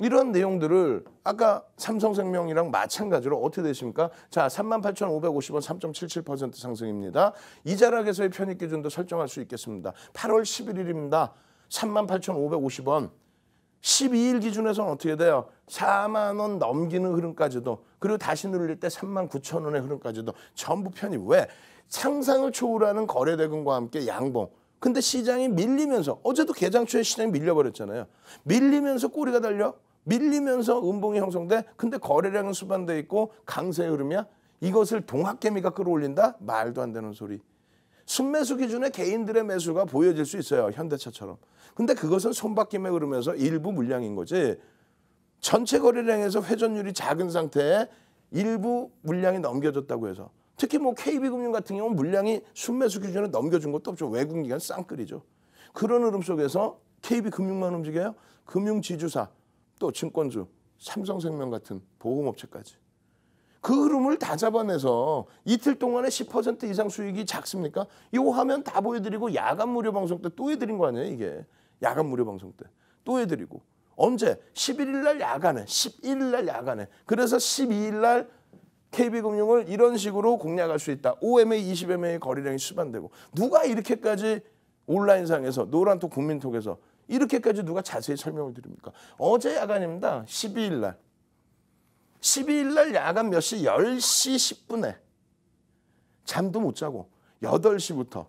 이런 내용들을 아까 삼성생명이랑 마찬가지로 어떻게 되십니까? 자, 38,550원 3.77% 상승입니다. 이자락에서의 편익 기준도 설정할 수 있겠습니다. 8월 11일입니다. 38,550원. 12일 기준에서는 어떻게 돼요? 4만 원 넘기는 흐름까지도 그리고 다시 늘릴때3 9 0 0 0 원의 흐름까지도 전부 편입. 왜? 상상을 초월하는 거래대금과 함께 양봉. 근데 시장이 밀리면서 어제도 개장 초에 시장이 밀려버렸잖아요. 밀리면서 꼬리가 달려. 밀리면서 음봉이 형성돼. 근데 거래량은 수반돼 있고 강세 흐름이야. 이것을 동학개미가 끌어올린다? 말도 안 되는 소리. 순매수 기준에 개인들의 매수가 보여질 수 있어요. 현대차처럼. 근데 그것은 손바뀜에 흐르면서 일부 물량인 거지. 전체 거래량에서 회전율이 작은 상태에 일부 물량이 넘겨졌다고 해서 특히 뭐 KB금융 같은 경우 는 물량이 순매수 기준을 넘겨준 것도 없죠. 외국기관 쌍끌이죠. 그런 흐름 속에서 KB금융만 움직여요. 금융지주사, 또 증권주, 삼성생명 같은 보험업체까지. 그 흐름을 다 잡아내서 이틀 동안에 10% 이상 수익이 작습니까? 이 화면 다 보여드리고 야간 무료 방송 때 또 해드린 거 아니에요 이게. 야간 무료 방송 때 또 해드리고. 언제? 11일 날 야간에. 11일 날 야간에. 그래서 12일 날 KB금융을 이런 식으로 공략할 수 있다. OMA, 20MA의 거래량이 수반되고 누가 이렇게까지 온라인상에서 노란톡 국민톡에서 이렇게까지 누가 자세히 설명을 드립니까? 어제 야간입니다. 12일 날. 12일 날 야간 몇 시? 10시 10분에 잠도 못 자고 8시부터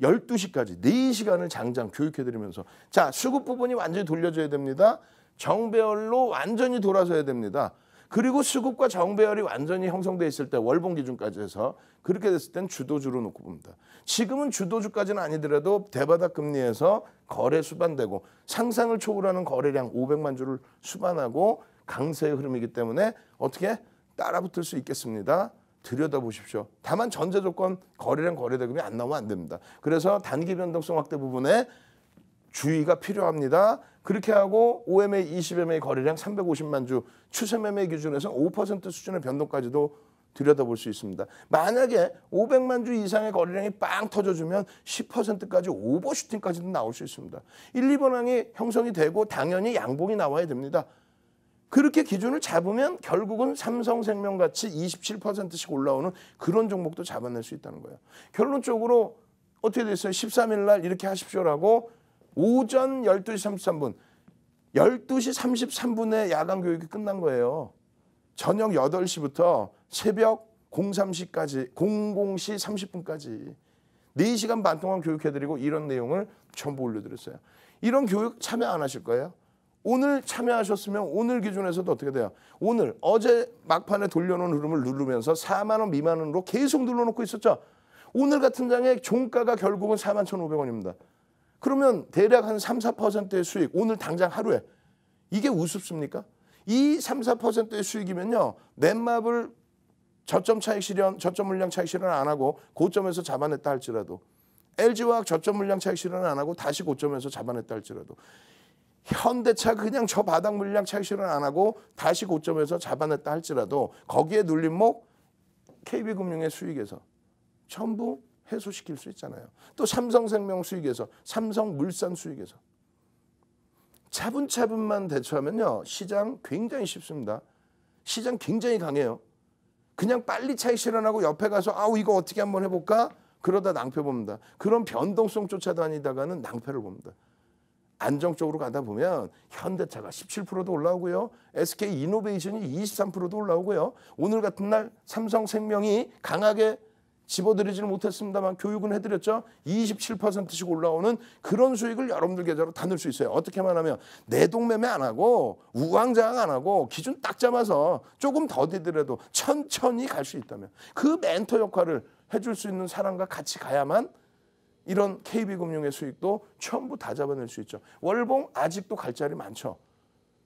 12시까지 4시간을 장장 교육해드리면서 자 수급 부분이 완전히 돌려줘야 됩니다. 정배열로 완전히 돌아서야 됩니다. 그리고 수급과 정배열이 완전히 형성돼 있을 때 월봉 기준까지 해서 그렇게 됐을 땐 주도주로 놓고 봅니다. 지금은 주도주까지는 아니더라도 대바닥 금리에서 거래 수반되고 상상을 초월하는 거래량 500만 주를 수반하고 강세의 흐름이기 때문에 어떻게 따라붙을 수 있겠습니다. 들여다보십시오. 다만 전제 조건 거래량 거래 대금이 안 나오면 안 됩니다. 그래서 단기 변동성 확대 부분에 주의가 필요합니다. 그렇게 하고 OMA, 20MA e 거래량 350만 주, 추세 매매 기준에서 5% 수준의 변동까지도 들여다볼 수 있습니다. 만약에 500만 주 이상의 거래량이 빵 터져주면 10%까지 오버슈팅까지도 나올 수 있습니다. 1, 2번항이 형성이 되고 당연히 양봉이 나와야 됩니다. 그렇게 기준을 잡으면 결국은 삼성생명같이 27%씩 올라오는 그런 종목도 잡아낼 수 있다는 거예요. 결론적으로 어떻게 됐어요? 13일 날 이렇게 하십시오라고 오전 12시 33분 12시 33분에 야간 교육이 끝난 거예요. 저녁 8시부터 새벽 03시까지 00시 30분까지 4시간 반 동안 교육해드리고 이런 내용을 전부 올려드렸어요. 이런 교육 참여 안 하실 거예요? 오늘 참여하셨으면 오늘 기준에서도 어떻게 돼요? 오늘 어제 막판에 돌려놓은 흐름을 누르면서 4만 원 미만으로 계속 눌러놓고 있었죠. 오늘 같은 장에 종가가 결국은 4만 1,500원입니다. 그러면 대략 한 3, 4%의 수익, 오늘 당장 하루에. 이게 우습습니까? 이 3, 4%의 수익이면요. 넷마블 저점 차익 실현, 저점 물량 차익 실현 안 하고 고점에서 잡아냈다 할지라도 LG화학 저점 물량 차익 실현 안 하고 다시 고점에서 잡아냈다 할지라도 현대차 그냥 저 바닥 물량 차익 실현 안 하고 다시 고점에서 잡아냈다 할지라도 거기에 눌린 목 KB금융의 수익에서 전부 해소시킬 수 있잖아요. 또 삼성생명 수익에서 삼성물산 수익에서 차분차분만 대처하면요. 시장 굉장히 쉽습니다. 시장 굉장히 강해요. 그냥 빨리 차익 실현하고 옆에 가서 아우 이거 어떻게 한번 해볼까? 그러다 낭패 봅니다. 그런 변동성 쫓아다니다가는 낭패를 봅니다. 안정적으로 가다 보면 현대차가 17%도 올라오고요. SK 이노베이션이 23%도 올라오고요. 오늘 같은 날 삼성생명이 강하게 집어드리지는 못했습니다만 교육은 해드렸죠. 27%씩 올라오는 그런 수익을 여러분들 계좌로 다 넣을 수 있어요. 어떻게만 하면 내동매매 안 하고 우왕좌왕 안 하고 기준 딱 잡아서 조금 더 되더라도 천천히 갈 수 있다면 그 멘토 역할을 해줄 수 있는 사람과 같이 가야만 이런 KB금융의 수익도 전부 다 잡아낼 수 있죠. 월봉 아직도 갈 자리 많죠.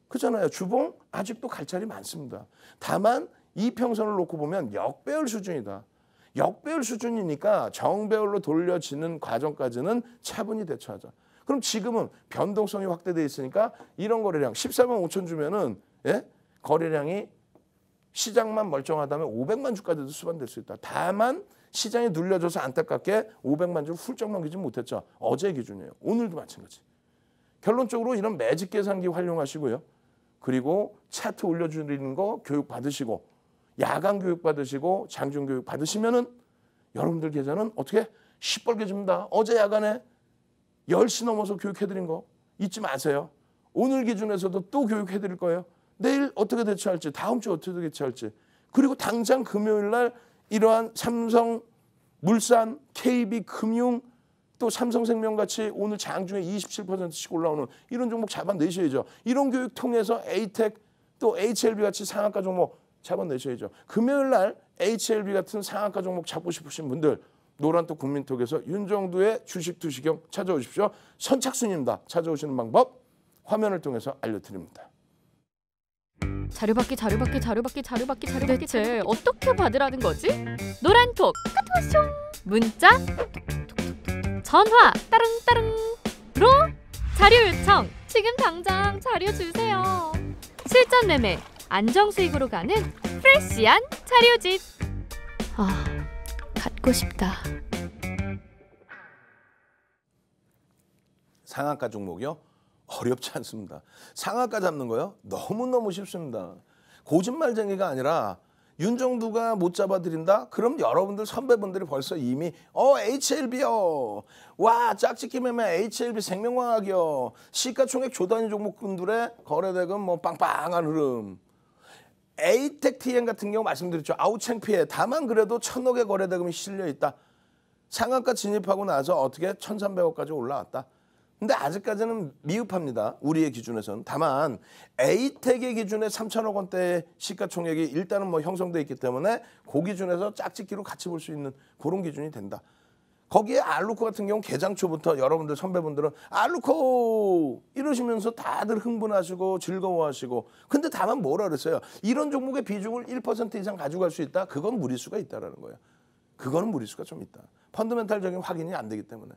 그잖아요. 렇 주봉 아직도 갈 자리 많습니다. 다만 이 평선을 놓고 보면 역배열 수준이다. 역배열 수준이니까 정배열로 돌려지는 과정까지는 차분히 대처하자. 그럼 지금은 변동성이 확대돼 있으니까 이런 거래량 14만 5천 주면은 예? 거래량이 시장만 멀쩡하다면 500만 주까지도 수반될 수 있다. 다만 시장이 눌려져서 안타깝게 500만 주를 훌쩍 넘기지 못했죠. 어제 기준이에요. 오늘도 마찬가지. 결론적으로 이런 매직 계산기 활용하시고요. 그리고 차트 올려주는 거 교육 받으시고 야간 교육 받으시고 장중 교육 받으시면은 여러분들 계좌는 어떻게 시뻘게줍니다 어제 야간에 10시 넘어서 교육해드린 거 잊지 마세요. 오늘 기준에서도 또 교육해드릴 거예요. 내일 어떻게 대처할지, 다음 주 어떻게 대처할지. 그리고 당장 금요일 날 이러한 삼성, 물산, KB, 금융, 또 삼성생명 같이 오늘 장중에 27%씩 올라오는 이런 종목 잡아내셔야죠. 이런 교육 통해서 에이텍, 또 HLB 같이 상한가 종목 잡아내셔야죠. 금요일 날 HLB 같은 상한가 종목 잡고 싶으신 분들 노란톡 국민톡에서 윤정두의 주식 투시경 찾아오십시오. 선착순입니다. 찾아오시는 방법 화면을 통해서 알려드립니다. 자료받기 자료받기 자료받기 자료받기 자료받기 대체 어떻게 받으라는 거지? 노란톡 까투쇼 문자 전화 따릉따릉로 자료 요청 지금 당장 자료 주세요 실전 매매 안정수익으로 가는 프레시한 차료집. 아, 갖고 싶다. 상한가 종목이요? 어렵지 않습니다. 상한가 잡는 거요? 너무너무 쉽습니다. 고집말쟁이가 아니라 윤정두가 못 잡아드린다? 그럼 여러분들 선배분들이 벌써 이미 어 HLB요. 와 짝짓기 매매 HLB 생명화학이요. 시가총액 조단위 종목군들의 거래대금 뭐 빵빵한 흐름. 에이텍 TN 같은 경우 말씀드렸죠. 아우 챙피해 다만 그래도 천억의 거래대금이 실려 있다. 상한가 진입하고 나서 어떻게 천삼백억까지 올라왔다. 근데 아직까지는 미흡합니다. 우리의 기준에서는. 다만 에이텍의 기준에 삼천억 원대의 시가총액이 일단은 뭐 형성돼 있기 때문에 그 기준에서 짝짓기로 같이 볼 수 있는 그런 기준이 된다. 거기에 알루코 같은 경우 개장초부터 여러분들 선배분들은 알루코 이러시면서 다들 흥분하시고 즐거워하시고 근데 다만 뭐라 그랬어요? 이런 종목의 비중을 1% 이상 가져갈 수 있다. 그건 무리수가 있다라는 거예요. 그거는 무리수가 좀 있다. 펀드멘탈적인 확인이 안 되기 때문에.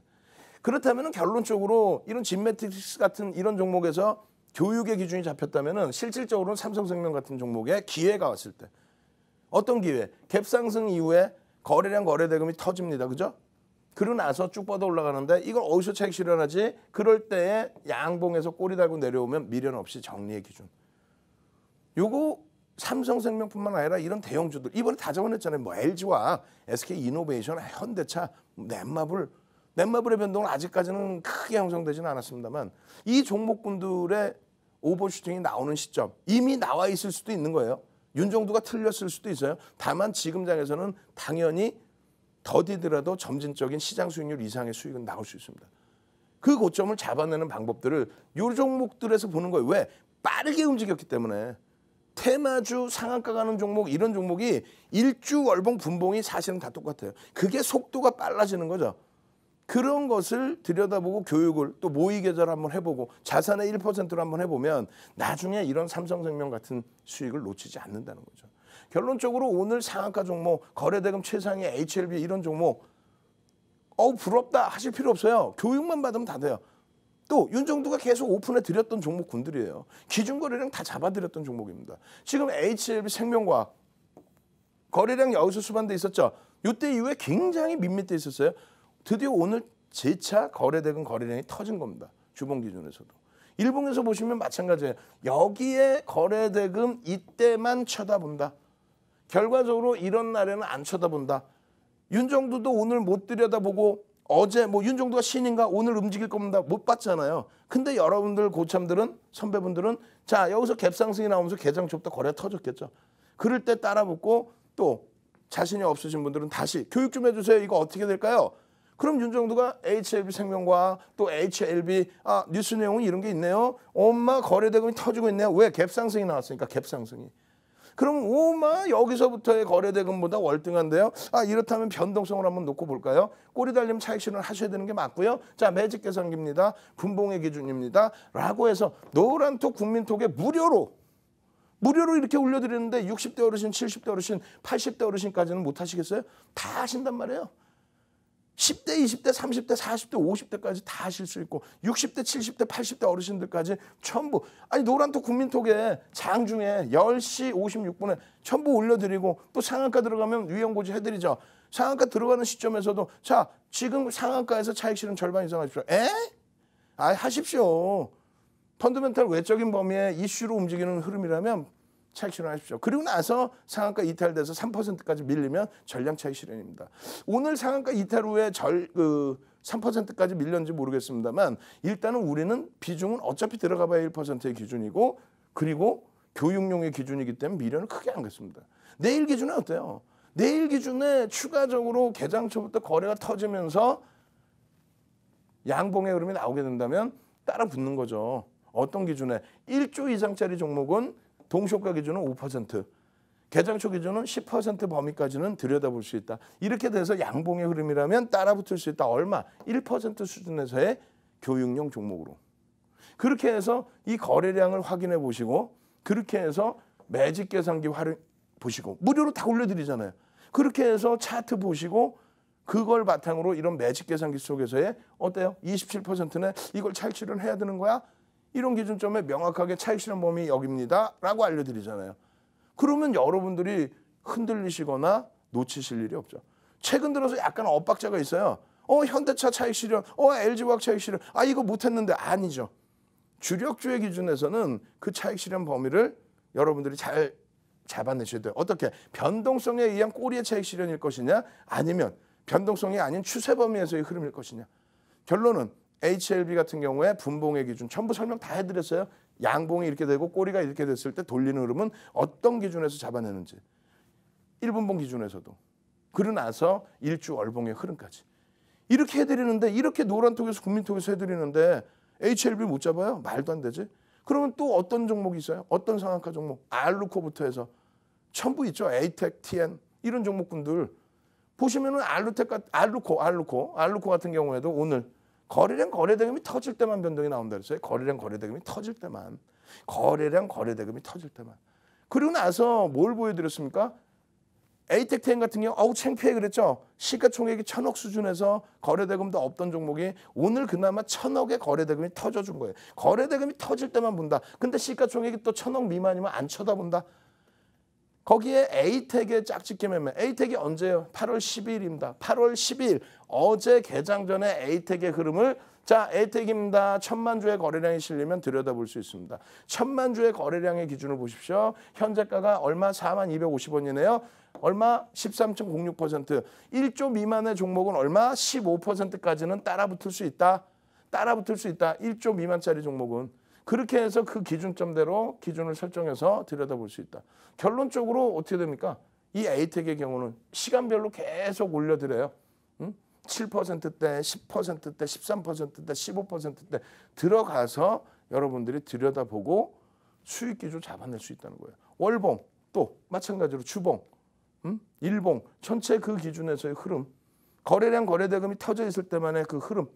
그렇다면 결론적으로 이런 진매틱스 같은 이런 종목에서 교육의 기준이 잡혔다면 실질적으로는 삼성생명 같은 종목에 기회가 왔을 때 어떤 기회? 갭상승 이후에 거래량 거래대금이 터집니다. 그죠? 그리고 나서 쭉 뻗어 올라가는데 이걸 어디서 책 실현하지? 그럴 때에 양봉에서 꼬리 달고 내려오면 미련 없이 정리의 기준. 요거 삼성생명뿐만 아니라 이런 대형주들 이번에 다 잡아냈잖아요. 뭐 LG와 SK 이노베이션, 현대차, 넷마블. 넷마블의 변동은 아직까지는 크게 형성되지는 않았습니다만 이 종목군들의 오버슈팅이 나오는 시점 이미 나와 있을 수도 있는 거예요. 윤종두가 틀렸을 수도 있어요. 다만 지금 장에서는 당연히 더디더라도 점진적인 시장 수익률 이상의 수익은 나올 수 있습니다. 그 고점을 잡아내는 방법들을 요 종목들에서 보는 거예요. 왜? 빠르게 움직였기 때문에. 테마주 상한가 가는 종목 이런 종목이 일주 월봉 분봉이 사실은 다 똑같아요. 그게 속도가 빨라지는 거죠. 그런 것을 들여다보고 교육을 또 모의 계좌를 한번 해보고 자산의 1%를 한번 해보면 나중에 이런 삼성생명 같은 수익을 놓치지 않는다는 거죠. 결론적으로 오늘 상한가 종목, 거래대금 최상위, HLB 이런 종목 어우 부럽다 하실 필요 없어요. 교육만 받으면 다 돼요. 또 윤정두가 계속 오픈해 드렸던 종목군들이에요. 기준거래량 다 잡아드렸던 종목입니다. 지금 HLB 생명과학 거래량 여기서 수반돼 있었죠. 이때 이후에 굉장히 밋밋해 있었어요. 드디어 오늘 제차 거래대금 거래량이 터진 겁니다. 주봉 기준에서도. 일본에서 보시면 마찬가지예요. 여기에 거래대금 이때만 쳐다본다. 결과적으로 이런 날에는 안 쳐다본다. 윤정두도 오늘 못 들여다보고 어제 뭐 윤종두가 신인가 오늘 움직일 겁니다 못 봤잖아요. 근데 여러분들 고참들은 선배분들은 자 여기서 갭상승이 나오면서 개장 좁다 거래 터졌겠죠. 그럴 때 따라붙고 또 자신이 없으신 분들은 다시 교육 좀 해주세요. 이거 어떻게 될까요? 그럼 윤종두가 HLB 생명과 또 HLB 아 뉴스 내용은 이런 게 있네요. 엄마 거래 대금이 터지고 있네요. 왜 갭상승이 나왔으니까 갭상승이. 그럼 오마 여기서부터의 거래대금보다 월등한데요. 아 이렇다면 변동성을 한번 놓고 볼까요? 꼬리 달림 차익 실현을 하셔야 되는 게 맞고요. 자 매직 계산기입니다. 분봉의 기준입니다. 라고 해서 노란톡 국민톡에 무료로 무료로 이렇게 올려드리는데 60대 어르신, 70대 어르신, 80대 어르신까지는 못 하시겠어요? 다 하신단 말이에요. 10대, 20대, 30대, 40대, 50대까지 다 하실 수 있고 60대, 70대, 80대 어르신들까지 전부 아니 노란톡 국민톡에 장중에 10시 56분에 전부 올려드리고 또 상한가 들어가면 위험고지 해드리죠. 상한가 들어가는 시점에서도 자 지금 상한가에서 차익 실현 절반 이상 하십시오. 에? 아 하십시오. 펀드멘탈 외적인 범위에 이슈로 움직이는 흐름이라면 차익 실현하십시오. 그리고 나서 상한가 이탈돼서 3%까지 밀리면 전량 차익 실현입니다. 오늘 상한가 이탈 후에 절, 그 3%까지 밀렸는지 모르겠습니다만 일단은 우리는 비중은 어차피 들어가 봐야 1%의 기준이고 그리고 교육용의 기준이기 때문에 미련을 크게 안 겠습니다. 내일 기준은 어때요? 내일 기준에 추가적으로 개장초부터 거래가 터지면서 양봉의 흐름이 나오게 된다면 따라 붙는 거죠. 어떤 기준에 1조 이상짜리 종목은 동시효과 기준은 5%, 개장초 기준은 10% 범위까지는 들여다볼 수 있다. 이렇게 돼서 양봉의 흐름이라면 따라붙을 수 있다. 얼마? 1% 수준에서의 교육용 종목으로. 그렇게 해서 이 거래량을 확인해 보시고 그렇게 해서 매직 계산기 활용 보시고 무료로 다 올려드리잖아요. 그렇게 해서 차트 보시고 그걸 바탕으로 이런 매직 계산기 속에서의 어때요? 27%네 이걸 찰출을 해야 되는 거야? 이런 기준점에 명확하게 차익실현 범위 여깁니다라고 알려드리잖아요. 그러면 여러분들이 흔들리시거나 놓치실 일이 없죠. 최근 들어서 약간 엇박자가 있어요. 어 현대차 차익 실현, 어 LG 화학 차익 실현, 아 이거 못했는데 아니죠. 주력주의 기준에서는 그 차익 실현 범위를 여러분들이 잘 잡아내셔야 돼요. 어떻게 변동성에 의한 꼬리의 차익 실현일 것이냐, 아니면 변동성이 아닌 추세 범위에서의 흐름일 것이냐. 결론은 HLB 같은 경우에 분봉의 기준 전부 설명 다 해드렸어요. 양봉이 이렇게 되고 꼬리가 이렇게 됐을 때 돌리는 흐름은 어떤 기준에서 잡아내는지 1분봉 기준에서도 그러 나서 일주 월봉의 흐름까지 이렇게 해드리는데 이렇게 노란톡에서 국민톡에서 해드리는데 HLB 못 잡아요? 말도 안 되지. 그러면 또 어떤 종목이 있어요? 어떤 상한가 종목? 알루코부터 해서 전부 있죠. 에이텍, TN 이런 종목군들 보시면은 알루텍, 알루코, 알루코, 알루코 같은 경우에도 오늘 거래량 거래대금이 터질 때만 변동이 나온다 그랬어요. 거래량 거래대금이 터질 때만. 거래량 거래대금이 터질 때만. 그리고 나서 뭘 보여드렸습니까? 에이텍텐 같은 경우 어우 창피해 그랬죠. 시가총액이 천억 수준에서 거래대금도 없던 종목이 오늘 그나마 천억의 거래대금이 터져준 거예요. 거래대금이 터질 때만 본다. 근데 시가총액이 또 천억 미만이면 안 쳐다본다. 거기에 에이텍의 짝짓기 매매. 에이텍이 언제요? 8월 1 2일입니다 8월 1 2일 어제 개장 전에 에이텍의 흐름을 자, 에이텍입니다. 천만 주의 거래량이 실리면 들여다볼 수 있습니다. 천만 주의 거래량의 기준을 보십시오. 현재가가 얼마? 4만 250원이네요. 얼마? 13.06%. 1조 미만의 종목은 얼마? 15%까지는 따라붙을 수 있다. 따라붙을 수 있다. 1조 미만짜리 종목은. 그렇게 해서 그 기준점대로 기준을 설정해서 들여다볼 수 있다. 결론적으로 어떻게 됩니까? 이 에이텍의 경우는 시간별로 계속 올려드려요. 7%대, 10%대, 13%대, 15%대 들어가서 여러분들이 들여다보고 수익 기조 잡아낼 수 있다는 거예요. 월봉 또 마찬가지로 주봉, 음? 일봉 전체 그 기준에서의 흐름, 거래량 거래대금이 터져 있을 때만의 그 흐름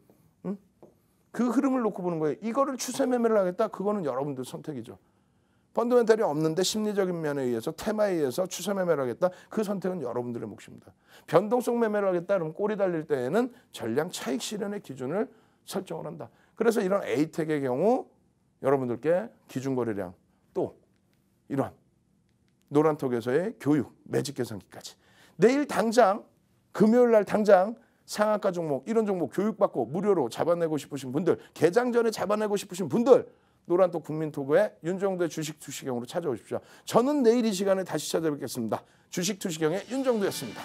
그 흐름을 놓고 보는 거예요. 이거를 추세 매매를 하겠다. 그거는 여러분들 선택이죠. 펀드멘탈이 없는데 심리적인 면에 의해서 테마에 의해서 추세 매매를 하겠다. 그 선택은 여러분들의 몫입니다. 변동성 매매를 하겠다. 그럼 꼬리 달릴 때에는 전량 차익 실현의 기준을 설정을 한다. 그래서 이런 에이텍의 경우 여러분들께 기준거래량 또 이런 노란톡에서의 교육 매직 계산기까지 내일 당장 금요일 날 당장 상한가 종목 이런 종목 교육받고 무료로 잡아내고 싶으신 분들 개장 전에 잡아내고 싶으신 분들 노란 또 국민토고에 윤정도의 주식 투시경으로 찾아오십시오. 저는 내일 이 시간에 다시 찾아뵙겠습니다. 주식 투시경의 윤정도였습니다.